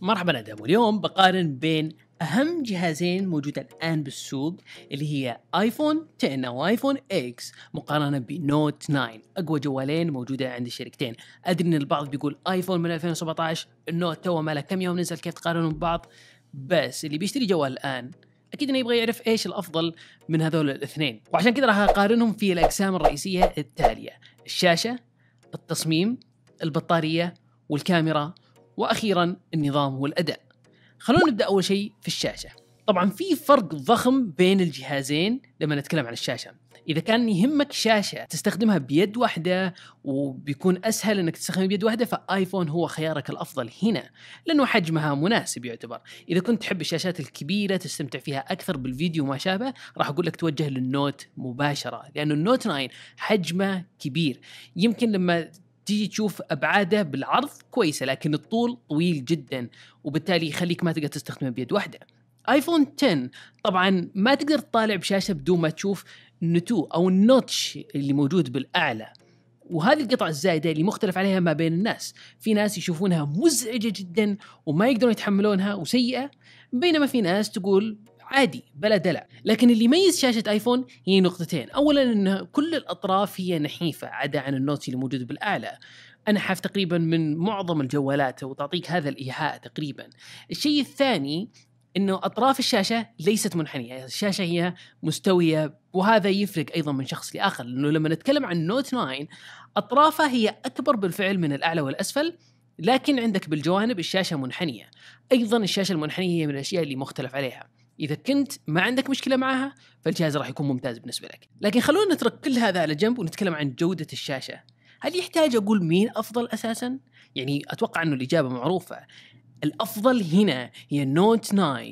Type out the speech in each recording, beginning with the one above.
مرحبا اداب واليوم بقارن بين اهم جهازين موجودة الان بالسوق اللي هي ايفون 10 او ايفون اكس مقارنة بنوت 9 اقوى جوالين موجودة عند الشركتين ادري ان البعض بيقول ايفون من 2017 النوت تو ما له كم يوم نزل كيف تقارنهم ببعض بس اللي بيشتري جوال الان اكيد انه يبغى يعرف ايش الافضل من هذول الاثنين وعشان كذا راح اقارنهم في الاقسام الرئيسية التالية الشاشة التصميم البطارية والكاميرا واخيرا النظام والاداء خلونا نبدا اول شيء في الشاشه طبعا في فرق ضخم بين الجهازين لما نتكلم عن الشاشه اذا كان يهمك شاشه تستخدمها بيد واحده وبيكون اسهل انك تستخدمها بيد واحده فايفون هو خيارك الافضل هنا لانه حجمها مناسب يعتبر اذا كنت تحب الشاشات الكبيره تستمتع فيها اكثر بالفيديو وما شابه راح اقول لك توجه للنوت مباشره لانه النوت 9 حجمه كبير يمكن لما تجي تشوف ابعاده بالعرض كويسه لكن الطول طويل جدا وبالتالي يخليك ما تقدر تستخدمه بيد واحده ايفون 10 طبعا ما تقدر تطالع بشاشه بدون ما تشوف النتو او النوتش اللي موجود بالاعلى وهذه القطع الزايدة اللي مختلف عليها ما بين الناس في ناس يشوفونها مزعجة جدا وما يقدرون يتحملونها وسيئة بينما في ناس تقول عادي بلا دلع لكن اللي يميز شاشة ايفون هي نقطتين أولا أن كل الأطراف هي نحيفة عدا عن النوت اللي موجود بالأعلى انحف تقريبا من معظم الجوالات وتعطيك هذا الايهاء تقريبا الشيء الثاني انه اطراف الشاشه ليست منحنيه، الشاشه هي مستويه وهذا يفرق ايضا من شخص لاخر لانه لما نتكلم عن نوت 9 اطرافها هي اكبر بالفعل من الاعلى والاسفل لكن عندك بالجوانب الشاشه منحنيه، ايضا الشاشه المنحنيه هي من الاشياء اللي مختلف عليها. اذا كنت ما عندك مشكله معاها فالجهاز راح يكون ممتاز بالنسبه لك لكن خلونا نترك كل هذا على جنب ونتكلم عن جوده الشاشه هل يحتاج اقول مين افضل اساسا يعني اتوقع انه الاجابه معروفه الافضل هنا هي نوت 9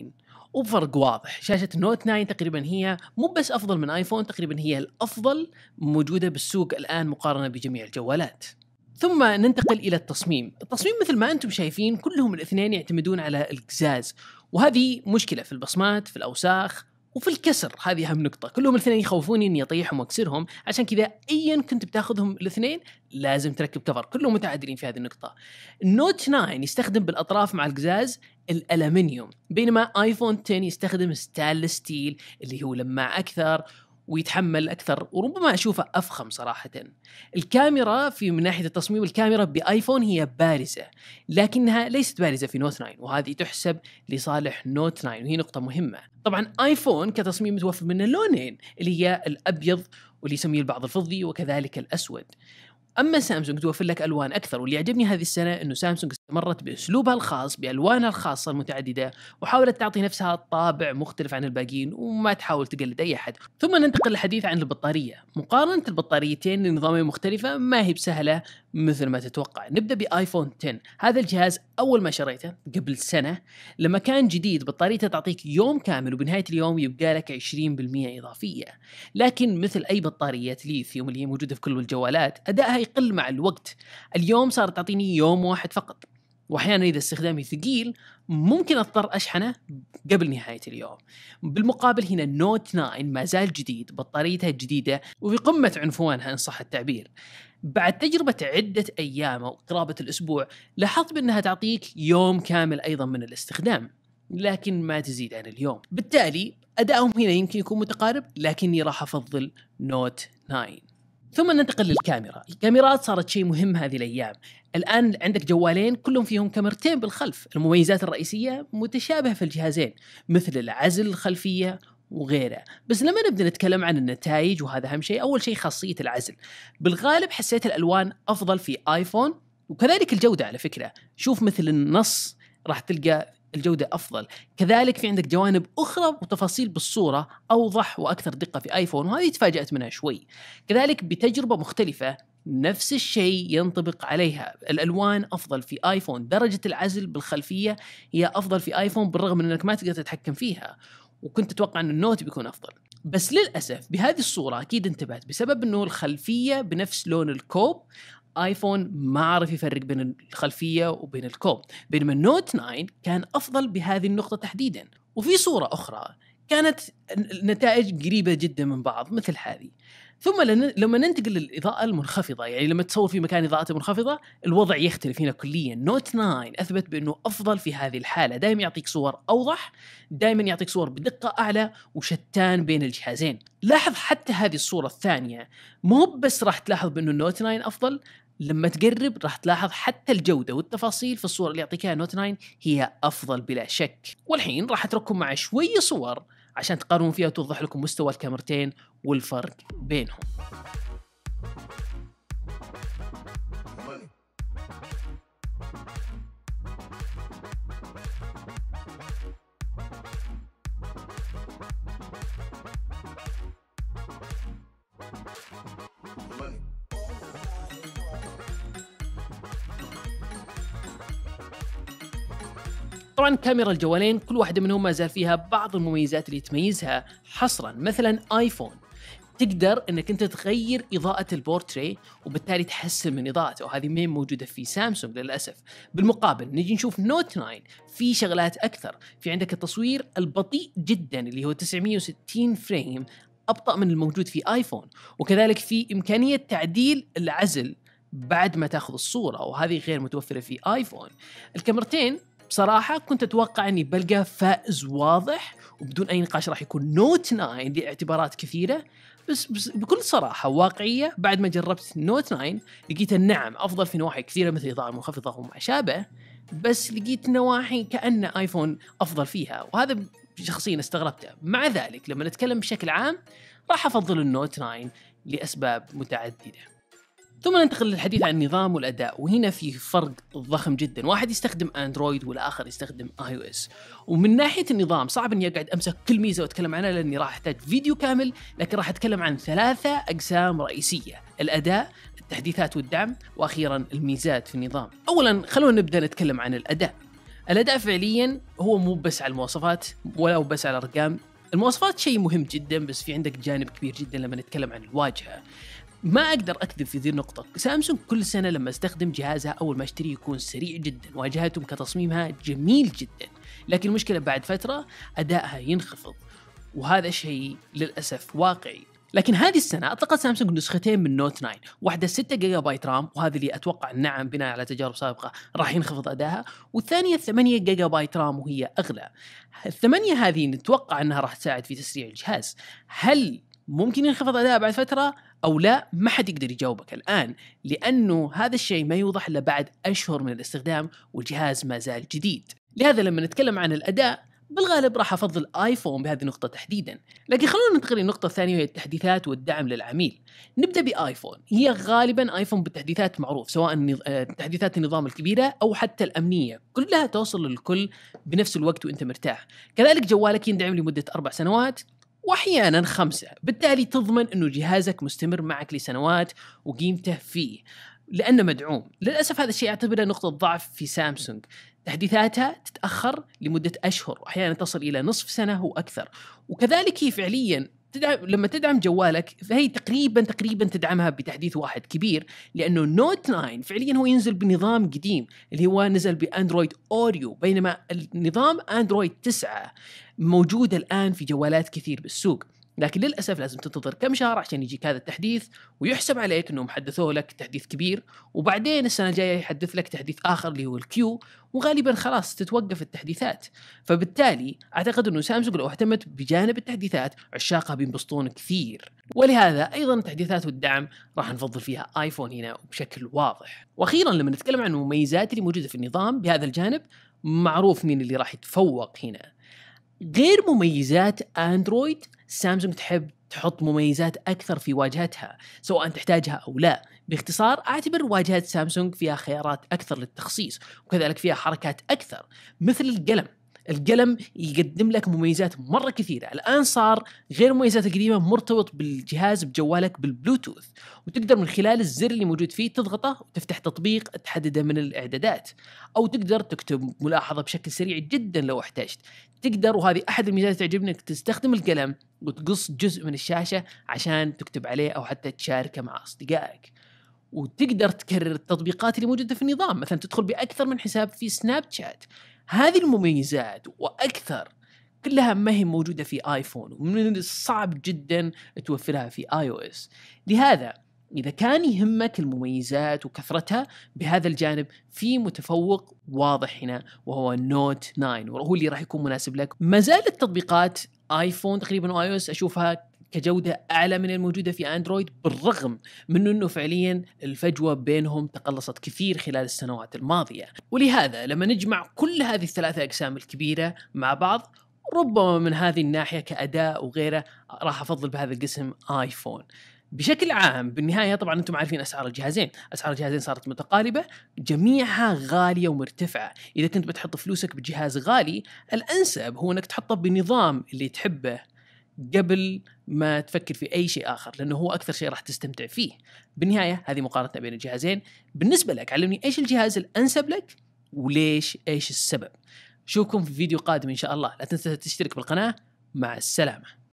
وبفرق واضح شاشة نوت 9 تقريبا هي مو بس أفضل من آيفون تقريبا هي الأفضل موجودة بالسوق الآن مقارنة بجميع الجوالات ثم ننتقل إلى التصميم التصميم مثل ما أنتم شايفين كلهم الاثنين يعتمدون على القزاز وهذه مشكله في البصمات في الاوساخ وفي الكسر هذه اهم نقطه كلهم الاثنين يخوفوني اني اطيحهم واكسرهم عشان كذا ايا كنت بتاخذهم الاثنين لازم تركب كفر كلهم متعادلين في هذه النقطه النوت 9 يستخدم بالاطراف مع القزاز الالمنيوم بينما ايفون 10 يستخدم ستانلس ستيل اللي هو لماع اكثر ويتحمل اكثر وربما اشوفه افخم صراحه. الكاميرا في من ناحيه التصميم الكاميرا بايفون هي بارزه لكنها ليست بارزه في نوت 9 وهذه تحسب لصالح نوت 9 وهي نقطه مهمه. طبعا ايفون كتصميم متوفر منه لونين اللي هي الابيض واللي يسميه البعض الفضي وكذلك الاسود اما سامسونج توفر لك الوان اكثر واللي يعجبني هذه السنه انه سامسونج استمرت باسلوبها الخاص بالوانها الخاصه المتعدده وحاولت تعطي نفسها طابع مختلف عن الباقيين وما تحاول تقلد اي احد ثم ننتقل للحديث عن البطاريه مقارنه البطاريتين لنظامين مختلفه ما هي بسهله مثل ما تتوقع نبدا بايفون 10 هذا الجهاز اول ما شريته قبل سنه لما كان جديد بطاريته تعطيك يوم كامل وبنهايه اليوم يبقى لك 20% اضافيه لكن مثل اي بطاريه ليثيوم اللي هي موجوده في كل الجوالات ادائها يقل مع الوقت اليوم صار تعطيني يوم واحد فقط واحيانا اذا استخدامي ثقيل ممكن اضطر اشحنه قبل نهايه اليوم. بالمقابل هنا نوت 9 ما زال جديد، بطاريتها جديده وفي قمه عنفوانها ان صح التعبير. بعد تجربه عده ايام او قرابه الاسبوع، لاحظت بانها تعطيك يوم كامل ايضا من الاستخدام، لكن ما تزيد عن اليوم. بالتالي ادائهم هنا يمكن يكون متقارب، لكني راح افضل نوت 9. ثم ننتقل للكاميرا الكاميرات صارت شيء مهم هذه الايام الان عندك جوالين كلهم فيهم كاميرتين بالخلف المميزات الرئيسيه متشابهه في الجهازين مثل العزل الخلفيه وغيره بس لما نبدا نتكلم عن النتائج وهذا اهم شيء اول شيء خاصيه العزل بالغالب حسيت الالوان افضل في ايفون وكذلك الجوده على فكره شوف مثل النص راح تلقى الجودة أفضل كذلك في عندك جوانب أخرى وتفاصيل بالصورة أوضح وأكثر دقة في آيفون وهذه تفاجأت منها شوي كذلك بتجربة مختلفة نفس الشيء ينطبق عليها الألوان أفضل في آيفون درجة العزل بالخلفية هي أفضل في آيفون بالرغم من أنك ما تقدر تتحكم فيها وكنت أتوقع أن النوت بيكون أفضل بس للأسف بهذه الصورة أكيد انتبهت بسبب أنه الخلفية بنفس لون الكوب ايفون ما عرف يفرق بين الخلفيه وبين الكوب بينما النوت 9 كان افضل بهذه النقطه تحديدا وفي صوره اخرى كانت نتائج قريبه جدا من بعض مثل هذه ثم لما ننتقل للاضاءه المنخفضه يعني لما تصور في مكان اضاءته منخفضه الوضع يختلف هنا كليا نوت 9 اثبت بانه افضل في هذه الحاله دائما يعطيك صور اوضح دائما يعطيك صور بدقه اعلى وشتان بين الجهازين لاحظ حتى هذه الصوره الثانيه مو بس راح تلاحظ بانه النوت 9 افضل لما تقرب راح تلاحظ حتى الجودة والتفاصيل في الصور اللي يعطيكها نوت 9 هي أفضل بلا شك والحين راح أترككم مع شوية صور عشان تقارنون فيها وتوضح لكم مستوى الكاميرتين والفرق بينهم طبعا كاميرا الجوالين كل واحدة منهم ما زال فيها بعض المميزات اللي تميزها حصرا مثلا ايفون تقدر انك انت تغير اضاءه البورتري وبالتالي تحسن من اضاءته وهذه ما موجوده في سامسونج للاسف بالمقابل نجي نشوف نوت 9 في شغلات اكثر في عندك التصوير البطيء جدا اللي هو 960 فريم ابطا من الموجود في ايفون وكذلك في امكانيه تعديل العزل بعد ما تاخذ الصوره وهذه غير متوفره في ايفون الكاميرتين بصراحة كنت أتوقع أني بلقى فائز واضح وبدون أي نقاش راح يكون نوت 9 لاعتبارات كثيرة بس, بس بكل صراحة واقعية بعد ما جربت نوت 9 لقيت النعم أفضل في نواحي كثيرة مثل إضاءة منخفضة وما شابه بس لقيت نواحي كأن آيفون أفضل فيها وهذا شخصيا استغربته مع ذلك لما نتكلم بشكل عام راح أفضل النوت 9 لأسباب متعددة ثم ننتقل للحديث عن النظام والاداء وهنا في فرق ضخم جدا واحد يستخدم اندرويد والاخر يستخدم اي او اس ومن ناحيه النظام صعب اني اقعد امسك كل ميزه واتكلم عنها لاني راح احتاج فيديو كامل لكن راح اتكلم عن ثلاثه اقسام رئيسيه الاداء التحديثات والدعم واخيرا الميزات في النظام اولا خلونا نبدا نتكلم عن الاداء الاداء فعليا هو مو بس على المواصفات ولا بس على الارقام المواصفات شيء مهم جدا بس في عندك جانب كبير جدا لما نتكلم عن الواجهه ما اقدر اكذب في ذي النقطة، سامسونج كل سنة لما استخدم جهازها اول ما اشتريه يكون سريع جدا، واجهتهم كتصميمها جميل جدا، لكن المشكلة بعد فترة ادائها ينخفض، وهذا شيء للاسف واقعي. لكن هذه السنة أطلقت سامسونج نسختين من نوت 9 واحدة 6 جيجا بايت رام وهذه اللي أتوقع نعم بناء على تجارب سابقة راح ينخفض ادائها، والثانية 8 جيجا بايت رام وهي أغلى الثمانية هذه نتوقع أنها راح تساعد في تسريع الجهاز هل ممكن ينخفض اداءها بعد فترة او لا ما حد يقدر يجاوبك الان لانه هذا الشيء ما يوضح الا بعد اشهر من الاستخدام والجهاز ما زال جديد لهذا لما نتكلم عن الاداء بالغالب راح افضل ايفون بهذه النقطه تحديدا لكن خلونا ننتقل للنقطه الثانيه وهي التحديثات والدعم للعميل نبدا بايفون هي غالبا ايفون بالتحديثات معروف سواء آه، تحديثات النظام الكبيره او حتى الامنيه كلها توصل للكل بنفس الوقت وانت مرتاح كذلك جوالك يندعم لمده اربع سنوات واحيانا خمسه، بالتالي تضمن انه جهازك مستمر معك لسنوات وقيمته فيه لانه مدعوم، للاسف هذا الشيء اعتبره نقطه ضعف في سامسونج، تحديثاتها تتاخر لمده اشهر واحيانا تصل الى نصف سنه واكثر، وكذلك هي فعليا تدعم لما تدعم جوالك فهي تقريبا تقريبا تدعمها بتحديث واحد كبير لانه نوت 9 فعليا هو ينزل بنظام قديم اللي هو نزل باندرويد اوريو بينما النظام اندرويد 9 موجود الان في جوالات كثير بالسوق لكن للاسف لازم تنتظر كم شهر عشان يجيك هذا التحديث ويحسب عليك انهم حدثوه لك تحديث كبير وبعدين السنه الجايه يحدث لك تحديث اخر اللي هو الكيو وغالبا خلاص تتوقف التحديثات فبالتالي اعتقد انه سامسونج لو اهتمت بجانب التحديثات عشاقها بينبسطون كثير ولهذا ايضا التحديثات والدعم راح نفضل فيها ايفون هنا بشكل واضح واخيرا لما نتكلم عن المميزات اللي موجوده في النظام بهذا الجانب معروف مين اللي راح يتفوق هنا غير مميزات اندرويد سامسونج تحب تحط مميزات اكثر في واجهتها سواء تحتاجها او لا باختصار اعتبر واجهه سامسونج فيها خيارات اكثر للتخصيص وكذلك فيها حركات اكثر مثل القلم القلم يقدم لك مميزات مره كثيره الان صار غير مميزات القديمه مرتبط بالجهاز بجوالك بالبلوتوث وتقدر من خلال الزر اللي موجود فيه تضغطه وتفتح تطبيق تحدده من الاعدادات او تقدر تكتب ملاحظه بشكل سريع جدا لو احتجت تقدر وهذه احد الميزات تعجبني انك تستخدم القلم وتقص جزء من الشاشه عشان تكتب عليه او حتى تشاركه مع اصدقائك وتقدر تكرر التطبيقات اللي موجوده في النظام مثلا تدخل باكثر من حساب في سناب شات هذه المميزات واكثر كلها ما هي موجوده في ايفون ومن الصعب جدا توفرها في اي او اس لهذا إذا كان يهمك المميزات وكثرتها بهذا الجانب في متفوق واضح هنا وهو نوت 9 وهو اللي راح يكون مناسب لك ما زالت تطبيقات ايفون تقريبا واي او اس اشوفها كجودة أعلى من الموجودة في أندرويد بالرغم من أنه فعليا الفجوة بينهم تقلصت كثير خلال السنوات الماضية ولهذا لما نجمع كل هذه الثلاثة أقسام الكبيرة مع بعض ربما من هذه الناحية كأداء وغيره راح أفضل بهذا القسم آيفون بشكل عام بالنهايه طبعا انتم عارفين اسعار الجهازين، اسعار الجهازين صارت متقاربه، جميعها غاليه ومرتفعه، اذا كنت بتحط فلوسك بجهاز غالي الانسب هو انك تحطه بنظام اللي تحبه قبل ما تفكر في اي شيء اخر لانه هو اكثر شيء راح تستمتع فيه. بالنهايه هذه مقارنه بين الجهازين، بالنسبه لك علمني ايش الجهاز الانسب لك وليش ايش السبب. اشوفكم في فيديو قادم ان شاء الله، لا تنسى تشترك بالقناه مع السلامه.